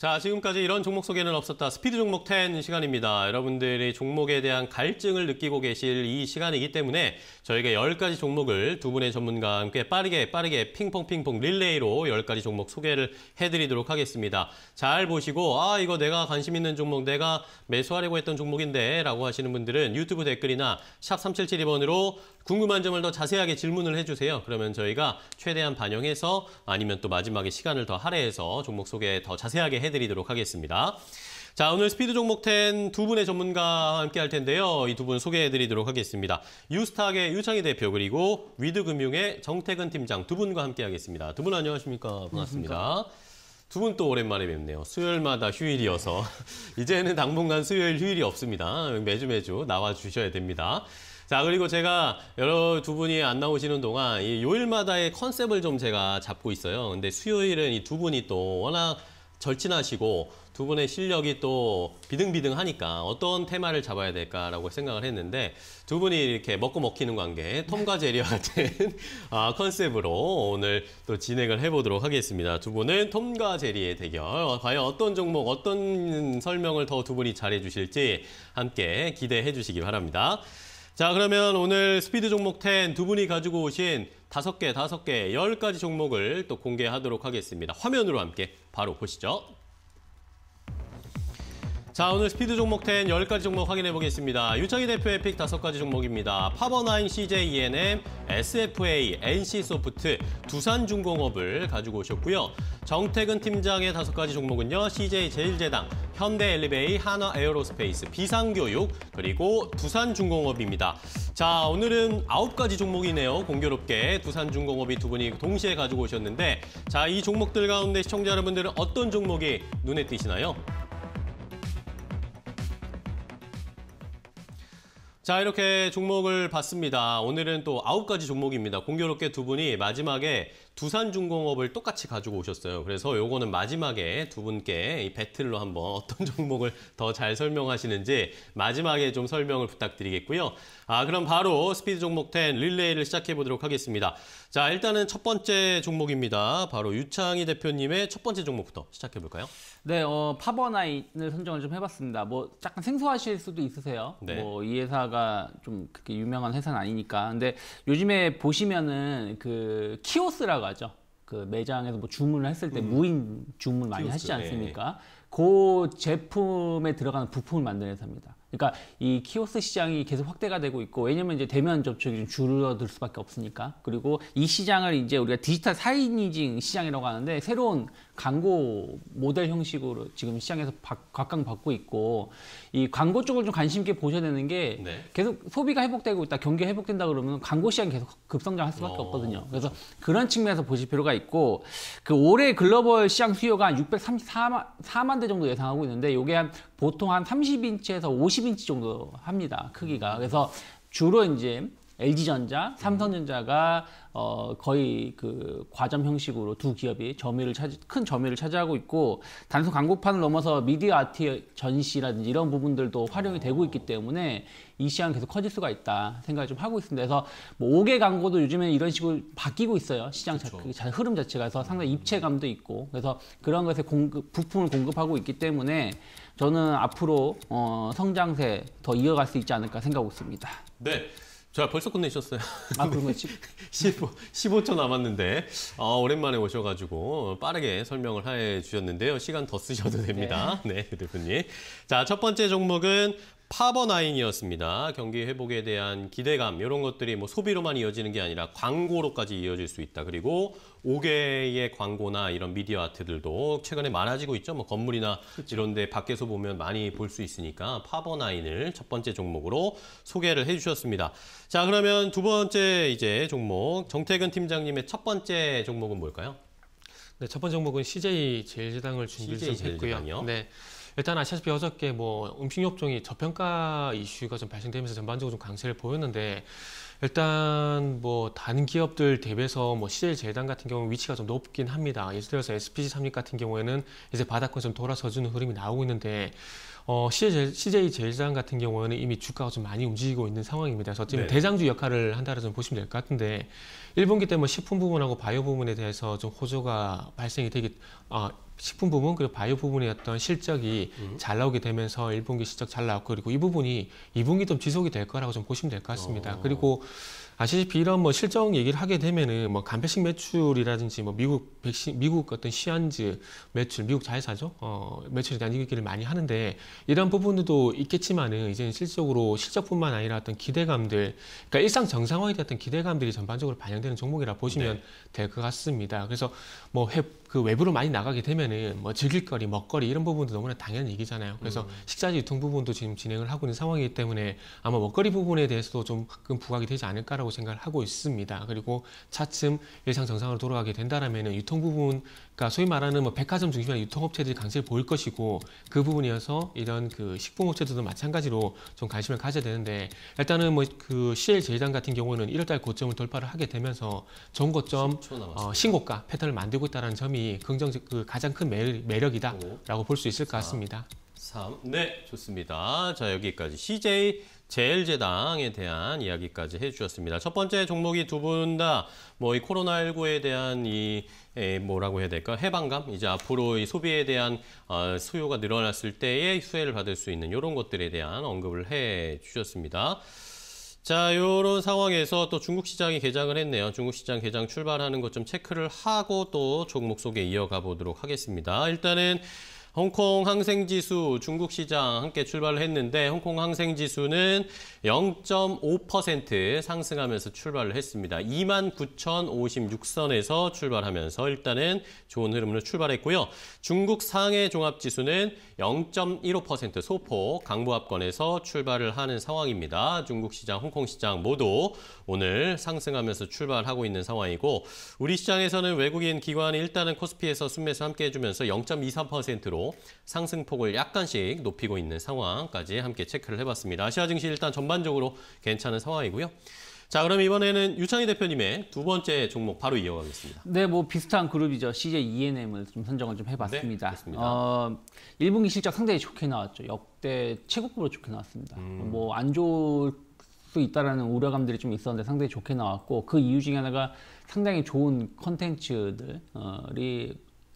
자, 지금까지 이런 종목 소개는 없었다. 스피드 종목 10 시간입니다. 여러분들이 종목에 대한 갈증을 느끼고 계실 이 시간이기 때문에 저희가 10가지 종목을 두 분의 전문가와 함께 빠르게 빠르게 핑퐁핑퐁 릴레이로 10가지 종목 소개를 해드리도록 하겠습니다. 잘 보시고 아 이거 내가 관심 있는 종목 내가 매수하려고 했던 종목인데 라고 하시는 분들은 유튜브 댓글이나 샵 3772번으로 궁금한 점을 더 자세하게 질문을 해주세요. 그러면 저희가 최대한 반영해서 아니면 또 마지막에 시간을 더 할애해서 종목 소개 더 자세하게 해드리도록 하겠습니다. 자, 오늘 스피드 종목 10 두 분의 전문가와 함께 할 텐데요. 이 두 분 소개해 드리도록 하겠습니다. 유스탁의 유창희 대표 그리고 위드금융의 정태근 팀장 두 분과 함께 하겠습니다. 두 분 안녕하십니까? 반갑습니다. 두 분 또 오랜만에 뵙네요. 수요일마다 휴일이어서 이제는 당분간 수요일 휴일이 없습니다. 매주 매주 나와 주셔야 됩니다. 자, 그리고 제가 여러 두 분이 안 나오시는 동안 이 요일마다의 컨셉을 좀 제가 잡고 있어요. 근데 수요일은 이 두 분이 또 워낙 절친하시고 두 분의 실력이 또 비등비등하니까 어떤 테마를 잡아야 될까라고 생각을 했는데 두 분이 이렇게 먹고 먹히는 관계 톰과 제리와 같은 아, 컨셉으로 오늘 또 진행을 해보도록 하겠습니다. 두 분은 톰과 제리의 대결 과연 어떤 종목 어떤 설명을 더 두 분이 잘해주실지 함께 기대해 주시기 바랍니다. 자, 그러면 오늘 스피드 종목 10 두 분이 가지고 오신 다섯 개, 다섯 개, 열 가지 종목을 또 공개하도록 하겠습니다. 화면으로 함께 바로 보시죠. 자, 오늘 스피드 종목 10 10가지 종목 확인해 보겠습니다. 유창희 대표의 픽 5가지 종목입니다. 파버나인 CJENM, SFA, NC소프트, 두산중공업을 가지고 오셨고요. 정택은 팀장의 5가지 종목은요. CJ제일제당, 현대엘리베이, 하나에어로스페이스, 비상교육, 그리고 두산중공업입니다. 자, 오늘은 9가지 종목이네요. 공교롭게 두산중공업이 두 분이 동시에 가지고 오셨는데 자, 이 종목들 가운데 시청자 여러분들은 어떤 종목이 눈에 띄시나요? 자 이렇게 종목을 봤습니다. 오늘은 또 아홉 가지 종목입니다. 공교롭게 두 분이 마지막에 두산중공업을 똑같이 가지고 오셨어요. 그래서 요거는 마지막에 두 분께 이 배틀로 한번 어떤 종목을 더 잘 설명하시는지 마지막에 좀 설명을 부탁드리겠고요. 아 그럼 바로 스피드 종목 10 릴레이를 시작해 보도록 하겠습니다. 자 일단은 첫 번째 종목입니다. 바로 유창희 대표님의 첫 번째 종목부터 시작해 볼까요? 네, 어, 파버나인을 선정을 좀 해봤습니다. 뭐 약간 생소하실 수도 있으세요. 네. 뭐이 회사가 좀 그렇게 유명한 회사는 아니니까. 근데 요즘에 보시면은 그 키오스라고 키오스라고 하죠. 그 매장에서 뭐 주문을 했을 때 음. 무인 주문 많이 키오스 하시지 예. 않습니까? 네. 그 제품에 들어가는 부품을 만드는 회사입니다. 그러니까 이 키오스 시장이 계속 확대가 되고 있고 왜냐면 이제 대면 접촉이 좀 줄어들 수밖에 없으니까 그리고 이 시장을 이제 우리가 디지털 사이니징 시장이라고 하는데 새로운 광고 모델 형식으로 지금 시장에서 각광받고 있고 이 광고 쪽을 좀 관심 있게 보셔야 되는 게 네. 계속 소비가 회복되고 있다 경기가 회복된다 그러면 광고 시장이 계속 급성장할 수밖에 어... 없거든요 그래서 그렇죠. 그런 측면에서 보실 필요가 있고 그 올해 글로벌 시장 수요가 한 634만 4만 대 정도 예상하고 있는데 요게한 보통 한 30인치에서 50인치 정도 합니다. 크기가. 음. 그래서 주로 이제 LG전자, 삼성전자가 어 거의 그 과점 형식으로 두 기업이 점유를 차지 큰 점유를 차지하고 있고 단순 광고판을 넘어서 미디어 아트 전시라든지 이런 부분들도 활용이 어. 되고 있기 때문에 이 시장 계속 커질 수가 있다 생각을 좀 하고 있습니다. 그래서 뭐 5개 광고도 요즘에 이런 식으로 바뀌고 있어요. 시장 자, 그렇죠. 흐름 자체가 그래서 상당히 음. 입체감도 있고 그래서 그런 것에 공급 부품을 공급하고 있기 때문에 저는 앞으로 어, 성장세 더 이어갈 수 있지 않을까 생각하고 있습니다. 네. 자, 벌써 끝내셨어요. 아, 그런 거 15, 15초 남았는데, 어, 오랜만에 오셔가지고 빠르게 설명을 해 주셨는데요. 시간 더 쓰셔도 됩니다. 네, 네 대표님. 자, 첫 번째 종목은 파버나인이었습니다. 경기 회복에 대한 기대감 이런 것들이 뭐 소비로만 이어지는 게 아니라 광고로까지 이어질 수 있다. 그리고 5개의 광고나 이런 미디어 아트들도 최근에 많아지고 있죠. 뭐 건물이나 그렇 이런 데 밖에서 보면 많이 볼 수 있으니까 파버나인을 첫 번째 종목으로 소개를 해주셨습니다. 자 그러면 두 번째 이제 종목 정태근 팀장님의 첫 번째 종목은 뭘까요? 네, 첫 번째 종목은 CJ 제일제당을 준비를 CJ 제일제당이요 네. 일단 아시다시피 어저께 뭐 음식 업종이 저평가 이슈가 좀 발생되면서 전반적으로 좀 강세를 보였는데 일단 뭐 단기업들 대비해서 뭐시 j 재단 같은 경우 는 위치가 좀 높긴 합니다. 예를 들어서 SPG 삼립 같은 경우에는 이제 바닥권 좀 돌아서주는 흐름이 나오고 있는데 어, CJ, CJ 제일장 같은 경우에는 이미 주가가 좀 많이 움직이고 있는 상황입니다. 그래서 지금 네. 대장주 역할을 한다라 좀 보시면 될 것 같은데 1분기 때 뭐 식품 부분하고 바이오 부분에 대해서 좀 호조가 발생이 되기 어, 식품 부분 그리고 바이오 부분의 어떤 실적이 음. 잘 나오게 되면서 1분기 실적 잘 나왔고 그리고 이 부분이 2분기 좀 지속이 될 거라고 좀 보시면 될 것 같습니다. 어. 그리고 아시피 이런 뭐 실적 얘기를 하게 되면은 뭐 간편식 매출이라든지 뭐 미국 백신 미국 어떤 시안즈 매출 미국 자회사죠 어 매출에 대한 얘기를 많이 하는데 이런 부분들도 있겠지만은 이제 실적으로 실적뿐만 아니라 어떤 기대감들 그러니까 일상 정상화에 대한 기대감들이 전반적으로 반영되는 종목이라 보시면 네. 될것 같습니다. 그래서 뭐 회, 그 외부로 많이 나가게 되면은 뭐 즐길거리, 먹거리 이런 부분도 너무나 당연한 얘기잖아요. 그래서 음. 식자재 유통 부분도 지금 진행을 하고 있는 상황이기 때문에 아마 먹거리 부분에 대해서도 조금 부각이 되지 않을까라고 생각을 하고 있습니다. 그리고 차츰 일상 정상으로 돌아가게 된다라면은 유통 부분, 그러니까 소위 말하는 뭐 백화점 중심의 유통업체들이 강세를 보일 것이고 그 부분이어서 이런 그 식품업체들도 마찬가지로 좀 관심을 가져야 되는데 일단은 뭐그 CL 제일당 같은 경우는 1월달 고점을 돌파를 하게 되면서 전고점 어, 신고가 패턴을 만들고 있다는 점이 부분이 긍정적 그 가장 큰 매력, 이다라고 볼 수 있을 것 같습니다. 3. 네, 좋습니다. 자, 여기까지 CJ 제일제당에 대한 이야기까지 해주셨습니다. 첫 번째 종목이 두 분다뭐 이 코로나19에 대한 이 뭐라고 해야 될까 해방감 이제 앞으로 이 소비에 대한 어, 수요가 늘어났을 때의 수혜를 받을 수 있는 이런 것들에 대한 언급을 해주셨습니다. 자, 요런 상황에서 또 중국 시장이 개장을 했네요. 중국 시장 개장 출발하는 것 좀 체크를 하고 또 종목 속에 이어가 보도록 하겠습니다. 일단은 홍콩 항생지수 중국 시장 함께 출발을 했는데 홍콩 항생지수는 0.5% 상승하면서 출발을 했습니다. 29,056선에서 출발하면서 일단은 좋은 흐름으로 출발했고요. 중국 상해 종합지수는 0.15% 소폭 강보합권에서 출발을 하는 상황입니다. 중국 시장, 홍콩 시장 모두 오늘 상승하면서 출발하고 있는 상황이고 우리 시장에서는 외국인 기관이 일단은 코스피에서 순매수 함께 해주면서 0.23%로 기준로 상승폭을 약간씩 높이고 있는 상황까지 함께 체크를 해봤습니다. 아시아 증시 일단 전반적으로 괜찮은 상황이고요. 자, 그럼 이번에는 유창희 대표님의 두 번째 종목 바로 이어가겠습니다. 네, 뭐 비슷한 그룹이죠. CJ e m 을좀 선정을 좀 해봤습니다. 네, 어, 1분기 실적 상당히 좋게 나왔죠. 역대 최고급으로 좋게 나왔습니다. 음. 뭐안 좋을 수 있다라는 우려감들이 좀 있었는데 상당히 좋게 나왔고 그 이유 중에 하나가 상당히 좋은 컨텐츠들이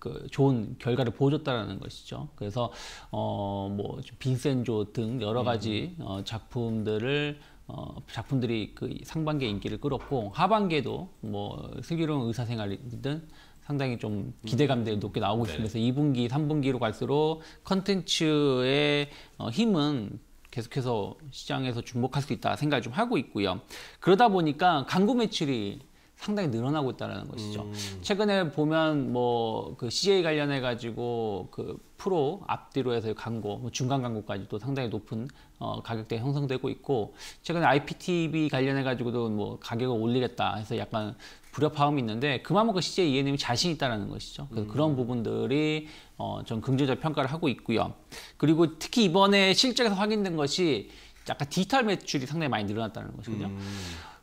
그 좋은 결과를 보여줬다는 것이죠. 그래서 어뭐 빈센조 등 여러 가지 음. 어, 작품들을 어, 작품들이 그 상반기에 인기를 끌었고 하반기에도 뭐 슬기로운 의사생활이든 상당히 좀 기대감들이 높게 나오고 네네. 음. 있으면서 2분기, 3분기로 갈수록 컨텐츠의 어, 힘은 계속해서 시장에서 주목할 수 있다 생각을 좀 하고 있고요. 그러다 보니까 광고 매출이 상당히 늘어나고 있다는 것이죠. 음. 최근에 보면 뭐 그 CA 관련해 가지고 그 프로 앞뒤로 해서 광고, 뭐 중간 광고까지도 상당히 높은 어, 가격대 형성되고 있고 최근에 IPTV 관련해 가지고도 뭐 가격을 올리겠다 해서 약간 불협화음이 있는데 그만큼 CJ 이 n m 이 자신 있다라는 것이죠. 그래서 음. 그런 부분들이 어, 좀 긍정적 평가를 하고 있고요. 그리고 특히 이번에 실적에서 확인된 것이 약간 디지털 매출이 상당히 많이 늘어났다는 것이거요 음.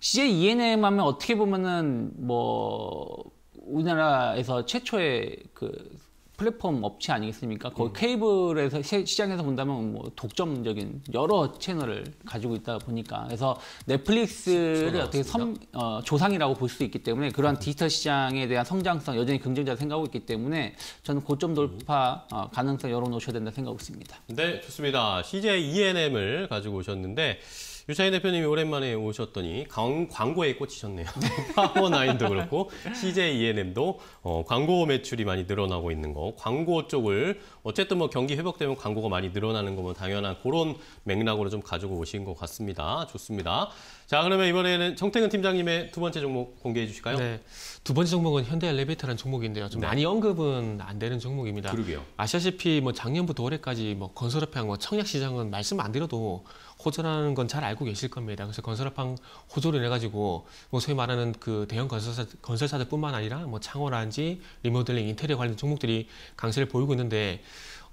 CJ ENM 하면 어떻게 보면은 뭐 우리나라에서 최초의 그 플랫폼 업체 아니겠습니까? 거 음. 네. 케이블에서 시장에서 본다면 뭐 독점적인 여러 채널을 가지고 있다 보니까 그래서 넷플릭스를 네, 어떻게 섬, 어, 조상이라고 볼 수 있기 때문에 그러한 음. 디지털 시장에 대한 성장성 여전히 긍정적으로 생각하고 있기 때문에 저는 고점 돌파 음. 어, 가능성 열어놓으셔야 된다 생각하고 있습니다. 네, 좋습니다. CJ ENM을 가지고 오셨는데 유창희 대표님이 오랜만에 오셨더니 광, 광고에 꽂히셨네요. 네. 파워나인도 그렇고 CJ E&M도 n 어, 광고 매출이 많이 늘어나고 있는 거. 광고 쪽을 어쨌든 뭐 경기 회복되면 광고가 많이 늘어나는 거면 뭐 당연한 그런 맥락으로 좀 가지고 오신 것 같습니다. 좋습니다. 자 그러면 이번에는 정태근 팀장님의 두 번째 종목 공개해 주실까요? 네. 두 번째 종목은 현대 엘리베이터라는 종목인데요. 좀 네. 많이 언급은 안 되는 종목입니다. 그러게요. 아시다시피 뭐 작년부터 올해까지 뭐 건설업해한 뭐 청약 시장은 말씀 안 드려도 호전하는 건 잘 알고 알고 계실 겁니다. 그래서 건설업황 호조로 인해 가지고 뭐 소위 말하는 그 대형 건설사, 건설사들뿐만 아니라 뭐 창호라든지 리모델링, 인테리어 관련 종목들이 강세를 보이고 있는데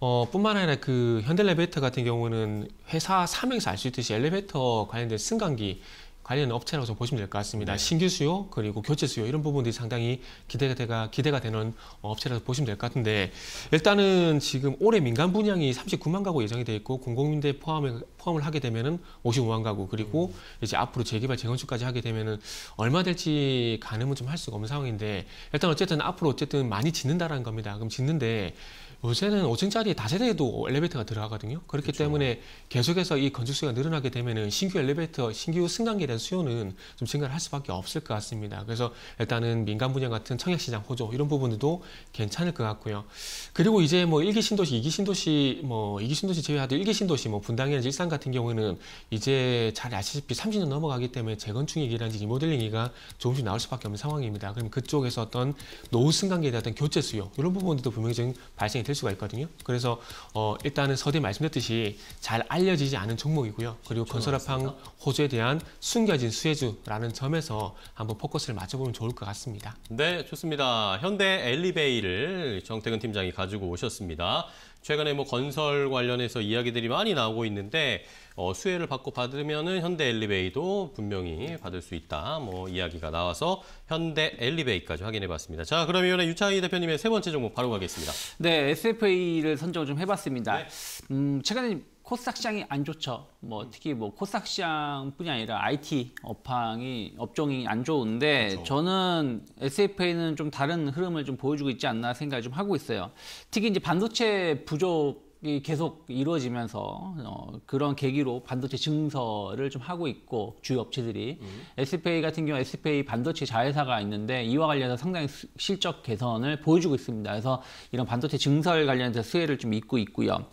어, 뿐만 아니라 그 현대 엘리베이터 같은 경우는 회사 사명에서 알 수 있듯이 엘리베이터 관련된 승강기 관련 업체라고 좀 보시면 될 것 같습니다. 네. 신규 수요 그리고 교체 수요 이런 부분들이 상당히 기대가 기대가 되는 어, 업체라고 보시면 될 것 같은데 일단은 지금 올해 민간 분양이 39만 가구 예정이 돼 있고 공공임대 포함을 포함을 하게 되면은 55만 가구 그리고 음. 이제 앞으로 재개발 재건축까지 하게 되면은 얼마 될지 가늠은 좀 할 수가 없는 상황인데 일단 어쨌든 앞으로 어쨌든 많이 짓는다라는 겁니다. 그럼 짓는데 요새는 5층짜리 다세대에도 엘리베이터가 들어가거든요. 그렇기 그렇죠. 때문에 계속해서 이 건축 수가 늘어나게 되면은 신규 엘리베이터, 신규 승강기에 대한 수요는 좀 증가를 할 수밖에 없을 것 같습니다. 그래서 일단은 민간 분야 같은 청약 시장 호조 이런 부분들도 괜찮을 것 같고요. 그리고 이제 뭐 1기 신도시, 2기 신도시, 뭐 2기 신도시 제외하도 1기 신도시 뭐 분당이나 일산 같은 경우는 이제 잘 아시다시피 30년 넘어가기 때문에 재건축 이기라든지 리모델링 이가 조금씩 나올 수밖에 없는 상황입니다. 그럼 그쪽에서 어떤 노후 승강기에 대한 교체 수요 이런 부분들도 분명히 지금 발생이 될 수가 있거든요. 그래서 어, 일단은 서대 말씀드렸듯이 잘 알려지지 않은 종목이고요. 그리고 건설업황 호주에 대한 숨겨진 수혜주라는 점에서 한번 포커스를 맞춰보면 좋을 것 같습니다. 네, 좋습니다. 현대 엘리베이를 정태근 팀장이 가지고 오셨습니다. 최근에 뭐 건설 관련해서 이야기들이 많이 나오고 있는데 어, 수혜를 받고 받으면은 현대 엘리베이도 분명히 받을 수 있다. 뭐 이야기가 나와서 현대 엘리베이까지 확인해봤습니다. 자, 그러면 유창희 대표님의 세 번째 종목 바로 가겠습니다. 네, SFA를 선정을 좀 해봤습니다. 네. 음, 최근에 코스닥 시장이 안 좋죠. 뭐 음. 특히 뭐 코스닥 시장뿐이 아니라 IT 업황이 업종이 안 좋은데 그렇죠. 저는 SFA는 좀 다른 흐름을 좀 보여주고 있지 않나 생각을 좀 하고 있어요. 특히 이제 반도체 부족 이 계속 이루어지면서 어, 그런 계기로 반도체 증설을 좀 하고 있고 주요 업체들이 음. SPA 같은 경우 SPA 반도체 자회사가 있는데 이와 관련해서 상당히 수, 실적 개선을 보여주고 있습니다. 그래서 이런 반도체 증설 관련해서 수혜를 좀 입고 있고요.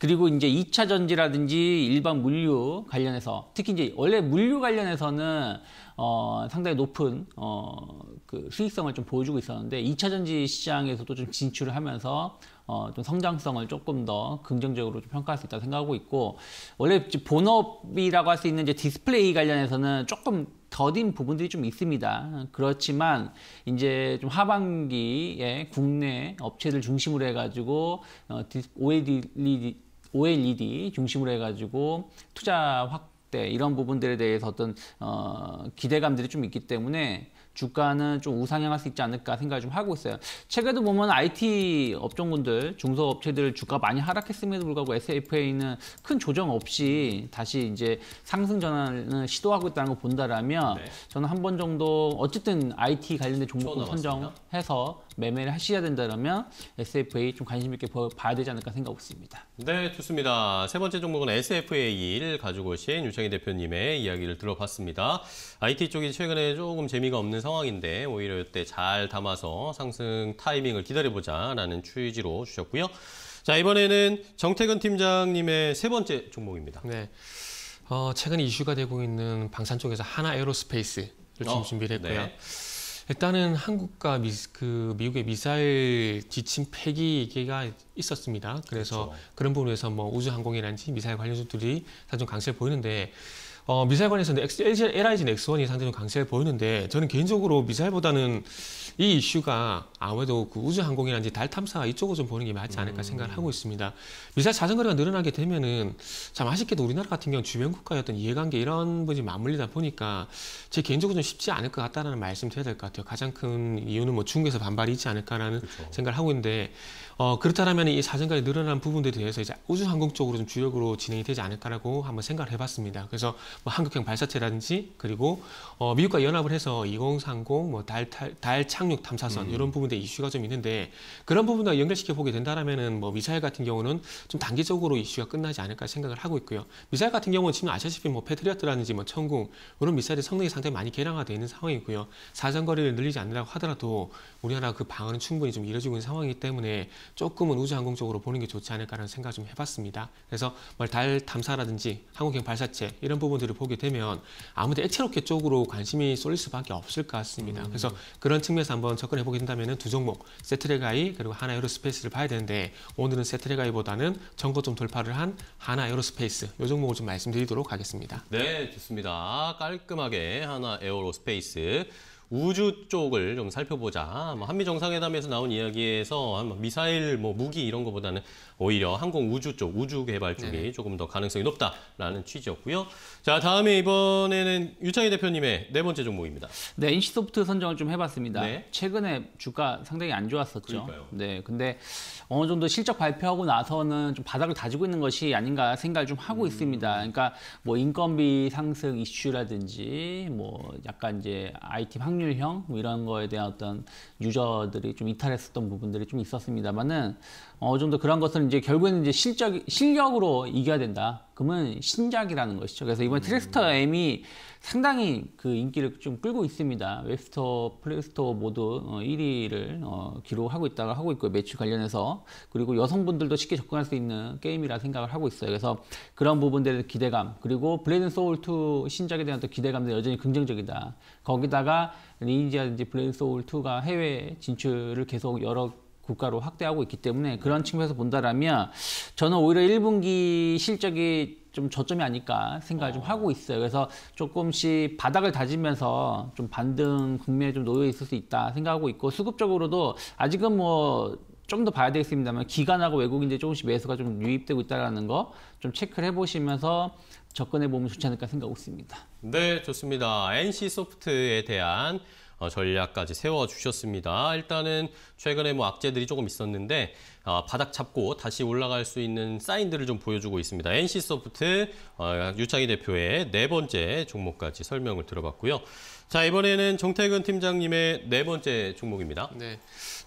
그리고 이제 2차 전지라든지 일반 물류 관련해서 특히 이제 원래 물류 관련해서는 어, 상당히 높은 어, 그 수익성을 좀 보여주고 있었는데 2차 전지 시장에서도 좀 진출을 하면서 어, 좀 성장성을 조금 더 긍정적으로 좀 평가할 수 있다고 생각하고 있고 원래 본업이라고 할 수 있는 이제 디스플레이 관련해서는 조금 더딘 부분들이 좀 있습니다. 그렇지만 이제 좀 하반기에 국내 업체들 중심으로 해가지고 어, OLED, OLED 중심으로 해가지고 투자 확대 이런 부분들에 대해서 어떤 어, 기대감들이 좀 있기 때문에 주가는 좀 우상향할 수 있지 않을까 생각을 좀 하고 있어요. 최근에도 보면 IT 업종군들, 중소업체들 주가 많이 하락했음에도 불구하고 SFA는 큰 조정 없이 다시 이제 상승 전환을 시도하고 있다는 걸 본다라면 네. 저는 한 번 정도 어쨌든 IT 관련된 종목을 선정해서 매매를 하셔야 된다면 SFA 좀 관심 있게 봐야 되지 않을까 생각하고 있습니다. 네, 좋습니다. 세 번째 종목은 s f a 1 가지고 오신 유창희 대표님의 이야기를 들어봤습니다. IT 쪽이 최근에 조금 재미가 없는 상황인데 오히려 이때 잘 담아서 상승 타이밍을 기다려보자라는 취지로 주셨고요. 자 이번에는 정태근 팀장님의 세 번째 종목입니다. 네. 어, 최근 이슈가 되고 있는 방산 쪽에서 하나 에어로스페이스를 지금 어, 준비를 했고요. 네. 일단은 한국과 미, 그 미국의 미사일 지침 폐기 얘기가 있었습니다. 그래서 그렇죠. 그런 부분에서 뭐 우주항공이라든지 미사일 관련주들이 사실 히 강세를 보이는데 어, 미사일 관해서는 LIG는 X1이 상당히 강세를 보이는데 저는 개인적으로 미사일보다는 이 이슈가 아무래도 그 우주 항공이라든지 달 탐사 이쪽을 좀 보는 게 맞지 않을까 음. 생각을 하고 있습니다. 미사일 자전거리가 늘어나게 되면은 참 아쉽게도 우리나라 같은 경우 주변 국가의 어떤 이해관계 이런 부 분이 맞물리다 보니까 제 개인적으로 좀 쉽지 않을 것 같다라는 말씀 드려야 될 것 같아요. 가장 큰 이유는 뭐 중국에서 반발이 있지 않을까라는 그렇 생각을 하고 있는데 어, 그렇다면 이 자전거리 늘어난 부분들에 대해서 이제 우주 항공 쪽으로 좀 주력으로 진행이 되지 않을까라고 한번 생각을 해봤습니다. 그래서 뭐 한국형 발사체라든지 그리고 어, 미국과 연합을 해서 2030 뭐달 달 착륙 탐사선 음. 이런 부분들 이슈가 좀 있는데 그런 부분과 연결시켜 보게 된다라면은 뭐 미사일 같은 경우는 좀 단기적으로 이슈가 끝나지 않을까 생각을 하고 있고요. 미사일 같은 경우는 지금 아시다시피 뭐 패트리어트라든지 뭐 천궁 이런 미사일의 성능이 상당히 많이 개량화되어 있는 상황이고요. 사정거리를 늘리지 않으라고 하더라도 우리나라 그 방어는 충분히 좀 이뤄지고 있는 상황이기 때문에 조금은 우주항공 쪽으로 보는 게 좋지 않을까라는 생각을 좀 해봤습니다. 그래서 뭐 달 탐사라든지 항공형 발사체 이런 부분들 문제를 보게 되면 아무래도 액체로켓 쪽으로 관심이 쏠릴 수밖에 없을 것 같습니다. 음. 그래서 그런 측면에서 한번 접근해 보게 된다면 두 종목 세트레가이 그리고 하나 에어로스페이스를 봐야 되는데 오늘은 세트레가이보다는 전고점 돌파를 한 하나 에어로스페이스 이 종목을 좀 말씀드리도록 하겠습니다. 네, 좋습니다. 깔끔하게 하나 에어로스페이스 우주 쪽을 좀 살펴보자. 뭐 한미 정상회담에서 나온 이야기에서 뭐 미사일, 뭐 무기 이런 것보다는 오히려 항공 우주 쪽, 우주 개발 쪽이 네. 조금 더 가능성이 높다라는 취지였고요. 자, 다음에 이번에는 유창희 대표님의 네 번째 종목입니다. 네, NC소프트 선정을 좀 해봤습니다. 네. 최근에 주가 상당히 안 좋았었죠. 그러니까요. 네, 근데 어느 정도 실적 발표하고 나서는 좀 바닥을 다지고 있는 것이 아닌가 생각을 좀 하고 음. 있습니다. 그러니까 뭐 인건비 상승 이슈라든지 뭐 약간 이제 IT 확률형 뭐 이런 거에 대한 어떤 유저들이 좀 이탈했었던 부분들이 좀 있었습니다만은 어느 정도 그런 것은 이제 결국에는 이제 실적 실력으로 이겨야 된다. 그러면 신작이라는 것이죠. 그래서 이번 음. 트랙스터 M이 상당히 그 인기를 좀 끌고 있습니다. 웹스토어, 플레이스토어 모두 1위를 어, 어 기록하고 있다고 하고 있고요. 매출 관련해서 그리고 여성분들도 쉽게 접근할 수 있는 게임이라 생각을 하고 있어요. 그래서 그런 부분들에 대한 기대감 그리고 블레이드 소울 2 신작에 대한 또 기대감도 여전히 긍정적이다. 거기다가 리니지라든지 블레인 소울 2가 해외 진출을 계속 여러 국가로 확대하고 있기 때문에 그런 측면에서 본다라면 저는 오히려 1분기 실적이 좀 저점이 아닐까 생각을 좀 아. 하고 있어요. 그래서 조금씩 바닥을 다지면서 좀 반등 국면에 좀 놓여 있을 수 있다 생각하고 있고 수급적으로도 아직은 뭐 좀 더 봐야 되겠습니다만 기관하고 외국인들 조금씩 매수가 좀 유입되고 있다라는 거 좀 체크를 해보시면서 접근해 보면 좋지 않을까 생각하고 있습니다. 네, 좋습니다. NC 소프트에 대한 어, 전략까지 세워주셨습니다. 일단은 최근에 뭐 악재들이 조금 있었는데 어, 바닥 잡고 다시 올라갈 수 있는 사인들을 좀 보여주고 있습니다. NC소프트 어, 유창희 대표의 네 번째 종목까지 설명을 들어봤고요. 자 이번에는 정태근 팀장님의 네 번째 종목입니다. 네,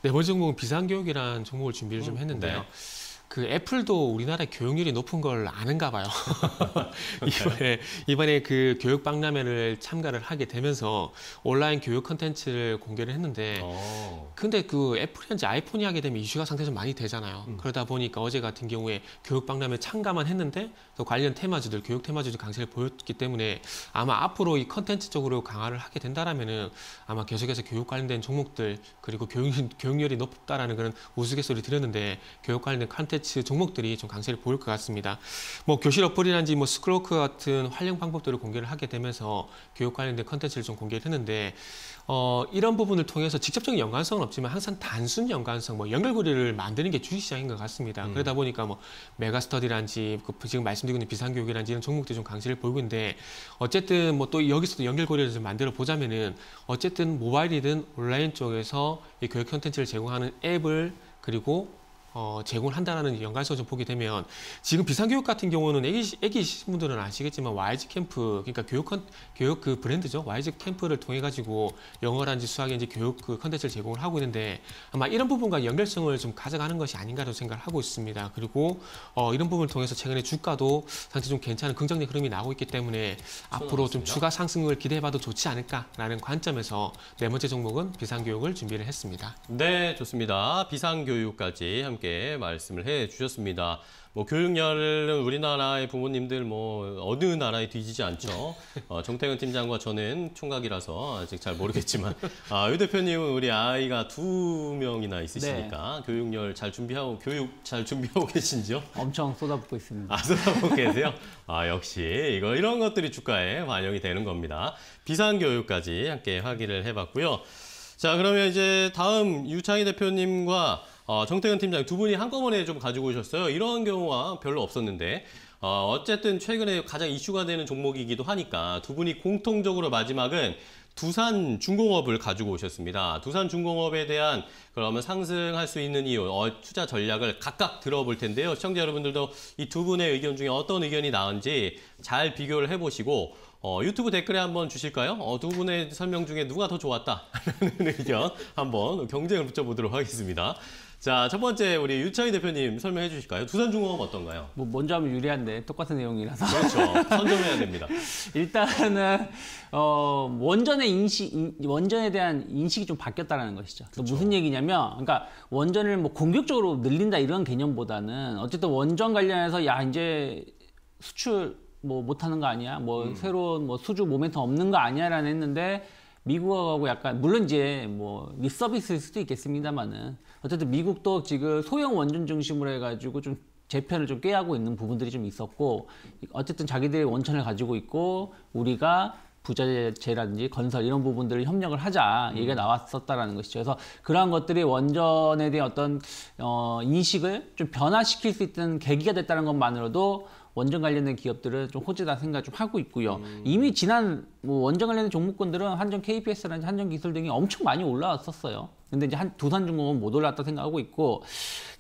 네 번째 종목은 비상교육이라는 종목을 준비를 좀 음, 했는데요. 네. 그 애플도 우리나라 교육률이 높은 걸 아는가 봐요. 이번에 이번에 그 교육 박람회를 참가를 하게 되면서 온라인 교육 컨텐츠를 공개를 했는데 오. 어. 근데 그 애플이 이제 아이폰이 하게 되면 이슈가 상당히 좀 많이 되잖아요. 음. 그러다 보니까 어제 같은 경우에 교육 박람회 참가만 했는데 또 관련 테마주들 교육 테마주들 강세를 보였기 때문에 아마 앞으로 이 컨텐츠 쪽으로 강화를 하게 된다라면은 아마 계속해서 교육 관련된 종목들 그리고 교육, 교육률이 높다라는 그런 우스갯소리 들었는데 교육 관련된 컨텐츠 컨텐츠 종목들이 좀 강세를 보일 것 같습니다. 뭐 교실 어플이란지 뭐 스크로크 같은 활용 방법들을 공개를 하게 되면서 교육 관련된 컨텐츠를 좀 공개를 했는데 어, 이런 부분을 통해서 직접적인 연관성은 없지만 항상 단순 연관성, 뭐 연결고리를 만드는 게 주식시장인 것 같습니다. 음. 그러다 보니까 뭐 메가스터디란지 그 지금 말씀드리고 있는 비상교육이란지 이런 종목들이 좀 강세를 보이고 있는데 어쨌든 뭐 또 여기서도 연결고리를 좀 만들어 보자면은 어쨌든 모바일이든 온라인 쪽에서 이 교육 컨텐츠를 제공하는 앱을 그리고 어, 제공 한다라는 연관성을 좀 보게 되면 지금 비상교육 같은 경우는 애기, 애기신 분들은 아시겠지만 YG 캠프 그러니까 교육 컨, 교육 그 브랜드죠 YG 캠프를 통해 가지고 영어라든지 수학이라든지 교육 그 컨텐츠를 제공을 하고 있는데 아마 이런 부분과 연결성을 좀 가져가는 것이 아닌가라고 생각을 하고 있습니다. 그리고 어, 이런 부분을 통해서 최근에 주가도 상당히 좀 괜찮은 긍정적 인 흐름이 나오고 있기 때문에 앞으로 좀추가 상승을 기대해봐도 좋지 않을까라는 관점에서 네 번째 종목은 비상교육을 준비를 했습니다. 네, 좋습니다. 비상교육까지 함께. 이렇게 말씀을 해 주셨습니다. 뭐 교육열은 우리나라의 부모님들 뭐 어느 나라에 뒤지지 않죠. 어, 정태근 팀장과 저는 총각이라서 아직 잘 모르겠지만 아, 유 대표님은 우리 아이가 두 명이나 있으시니까 네. 교육열 잘 준비하고 교육 잘 준비하고 계신지요? 엄청 쏟아붓고 있습니다. 아 쏟아붓고 계세요? 아 역시 이거 이런 것들이 주가에 반영이 되는 겁니다. 비상교육까지 함께 확인을 해봤고요. 자 그러면 이제 다음 유창희 대표님과 어, 정태근 팀장 두 분이 한꺼번에 좀 가지고 오셨어요. 이런 경우가 별로 없었는데 어, 어쨌든 최근에 가장 이슈가 되는 종목이기도 하니까 두 분이 공통적으로 마지막은 두산 중공업을 가지고 오셨습니다. 두산 중공업에 대한 그러면 상승할 수 있는 이유, 어, 투자 전략을 각각 들어볼 텐데요. 시청자 여러분들도 이 두 분의 의견 중에 어떤 의견이 나은지 잘 비교를 해보시고 어, 유튜브 댓글에 한번 주실까요? 어, 두 분의 설명 중에 누가 더 좋았다? 하는 의견 한번 경쟁을 붙여보도록 하겠습니다. 자, 첫 번째 우리 유창희 대표님 설명해 주실까요? 두산중공업 어떤가요? 뭐 먼저 하면 유리한데 똑같은 내용이라서. 그렇죠. 선점해야 됩니다. 일단은 어, 원전의 인식, 인, 원전에 대한 인식이 좀 바뀌었다라는 것이죠. 그쵸. 또 그렇죠. 무슨 얘기냐면, 그러니까 원전을 뭐 공격적으로 늘린다 이런 개념보다는 어쨌든 원전 관련해서 야 이제 수출 뭐 못하는 거 아니야? 뭐 음. 새로운 뭐 수주 모멘텀 없는 거 아니야라는 했는데 미국하고 약간 물론 이제 뭐 리서비스일 수도 있겠습니다만은 어쨌든 미국도 지금 소형 원전 중심으로 해가지고 좀 재편을 좀 꾀하고 있는 부분들이 좀 있었고 어쨌든 자기들이 원천을 가지고 있고 우리가 부자재라든지 건설 이런 부분들을 협력을 하자 얘기가 음. 나왔었다라는 것이죠. 그래서 그러한 것들이 원전에 대한 어떤 어, 인식을 좀 변화시킬 수 있는 계기가 됐다는 것만으로도 원전 관련된 기업들은 좀 호재다 생각 좀 하고 있고요. 음. 이미 지난 뭐 원전 관련된 종목군들은 한전 KPS라든지 한전 기술 등이 엄청 많이 올라왔었어요. 근데 이제 한 두산중공업은 못 올랐다 생각하고 있고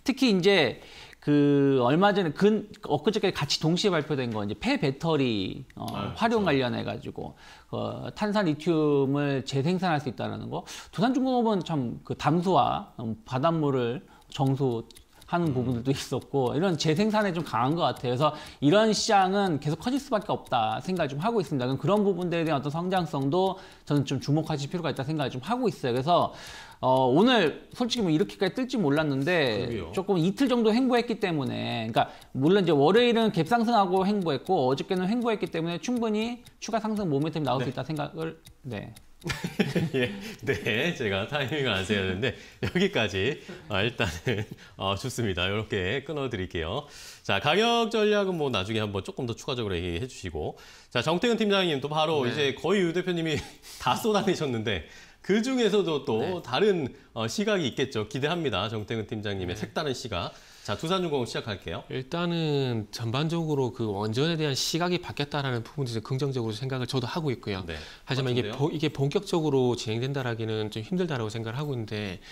특히 이제 그 얼마 전에 근 엊그저께 같이 동시에 발표된 거 이제 폐 배터리 어, 아, 활용 관련해 가지고 어, 그 탄산 리튬을 재생산할 수 있다라는 거 두산중공업은 참 그 담수와 음, 바닷물을 정수 하는 음. 부분들도 있었고 이런 재생산에 좀 강한 것 같아요. 그래서 이런 시장은 계속 커질 수밖에 없다 생각을 좀 하고 있습니다. 그런 부분들에 대한 어떤 성장성도 저는 좀 주목하실 필요가 있다 생각을 좀 하고 있어요. 그래서 어, 오늘 솔직히 뭐 이렇게까지 뜰지 몰랐는데 그러게요. 조금 이틀 정도 횡보했기 때문에 그러니까 물론 이제 월요일은 갭상승하고 횡보했고 어저께는 횡보했기 때문에 충분히 추가 상승 모멘텀이 나올 네. 수 있다 생각을 네. 예, 네, 제가 타이밍을 안 세야 는데 여기까지 아, 일단은 어, 좋습니다. 이렇게 끊어드릴게요. 자, 가격 전략은 뭐 나중에 한번 조금 더 추가적으로 얘기해 주시고 자, 정태근 팀장님 또 바로 네. 이제 거의 유 대표님이 다 쏟아내셨는데 그 중에서도 또 네. 다른 어, 시각이 있겠죠. 기대합니다. 정태근 팀장님의 네. 색다른 시각. 자, 두산중공 시작할게요. 일단은 전반적으로 그 원전에 대한 시각이 바뀌었다라는 부분도 이제 긍정적으로 생각을 저도 하고 있고요. 네. 하지만 이게, 보, 이게 본격적으로 진행된다라기는 좀 힘들다라고 생각을 하고 있는데 음.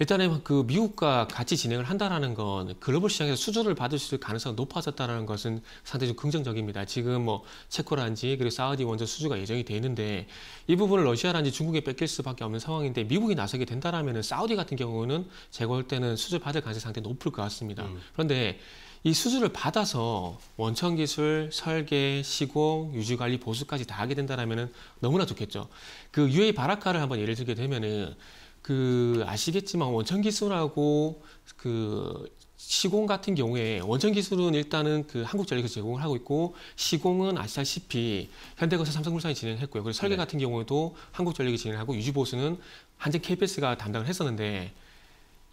일단은 그 미국과 같이 진행을 한다라는 건 글로벌 시장에서 수주를 받을 수 있을 가능성이 높아졌다는 것은 상당히 좀 긍정적입니다. 지금 뭐 체코라든지 그리고 사우디 원전 수주가 예정이 돼 있는데 이 부분을 러시아라든지 중국에 뺏길 수밖에 없는 상황인데 미국이 나서게 된다라면 사우디 같은 경우는 제가 볼 때는 수주 받을 가능성이 상당히 높을 것 같습니다. 음. 그런데 이 수주를 받아서 원천 기술, 설계, 시공, 유지 관리, 보수까지 다 하게 된다라면 너무나 좋겠죠. 그 UA 바라카를 한번 예를 들게 되면은 그 아시겠지만 원천 기술하고 그 시공 같은 경우에 원천 기술은 일단은 그 한국전력에서 제공을 하고 있고 시공은 아시다시피 현대건설 삼성물산이 진행했고요. 그리고 설계 네. 같은 경우에도 한국전력이 진행하고 유지보수는 한진 KBS가 담당을 했었는데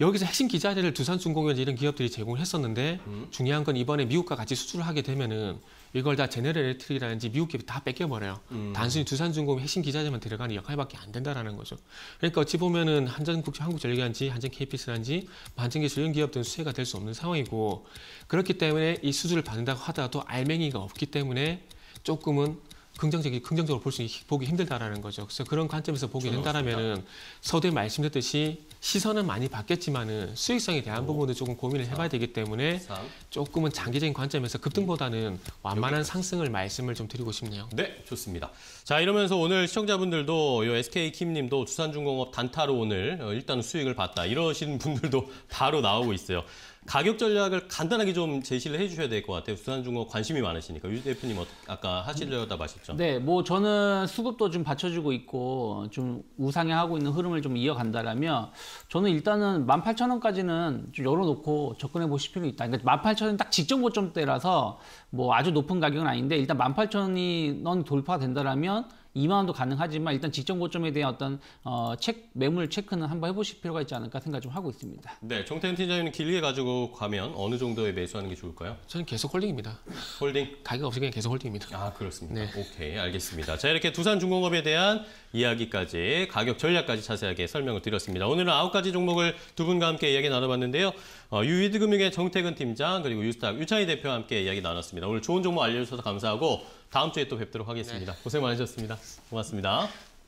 여기서 핵심 기자재를 두산중공이나 이런 기업들이 제공을 했었는데 음. 중요한 건 이번에 미국과 같이 수출을 하게 되면은 이걸 다 제네럴 엘트릭이라든지 미국 기업 이다 뺏겨버려요. 음. 단순히 두산중공업 핵심 기자재만 들어가는 역할밖에 안 된다라는 거죠. 그러니까 어찌 보면은 한전국 한국전력이란지 한전 KPS란지 반전기 주연 기업 등 수혜가 될 수 없는 상황이고 그렇기 때문에 이 수주를 받는다고 하더라도 알맹이가 없기 때문에 조금은 긍정적이 긍정적으로 볼 수 보기 힘들다라는 거죠. 그래서 그런 관점에서 보게 된다라면은 서두에 말씀드렸듯이 시선은 많이 바뀌었지만은 수익성에 대한 오. 부분도 조금 고민을 해봐야 되기 때문에 조금은 장기적인 관점에서 급등보다는 음. 완만한 상승을 말씀을 좀 드리고 싶네요. 네, 좋습니다. 자 이러면서 오늘 시청자분들도 요 SK 킴님도 두산중공업 단타로 오늘 어, 일단 수익을 봤다 이러신 분들도 바로 나오고 있어요. 가격 전략을 간단하게 좀 제시를 해주셔야 될 것 같아요. 두산중공 관심이 많으시니까 유 대표님 아까 하시려다 마셨죠? 네, 뭐 저는 수급도 좀 받쳐주고 있고 좀 우상향하고 있는 흐름을 좀 이어간다라면 저는 일단은 18,000원까지는 좀 열어놓고 접근해 보실 필요 있다. 그러니까 18,000원 딱 직전 고점대라서 뭐 아주 높은 가격은 아닌데 일단 18,000원이 넌 돌파된다라면 2만원도 가능하지만 일단 직전 고점에 대한 어떤 어, 책, 매물 체크는 한번 해보실 필요가 있지 않을까 생각 좀 하고 있습니다. 네, 정태현 팀장님 길게 가지고 가면 어느 정도에 매수하는 게 좋을까요? 저는 계속 홀딩입니다. 홀딩? 가격 없이 그냥 계속 홀딩입니다. 아, 그렇습니다. 네. 오케이, 알겠습니다. 자, 이렇게 두산중공업에 대한 이야기까지 가격 전략까지 자세하게 설명을 드렸습니다. 오늘은 아홉 가지 종목을 두 분과 함께 이야기 나눠봤는데요. 어, 유이드금융의 정태근 팀장 그리고 유스탁 유창희 대표와 함께 이야기 나눴습니다. 오늘 좋은 정보 알려주셔서 감사하고 다음 주에 또 뵙도록 하겠습니다. 네. 고생 많으셨습니다. 고맙습니다.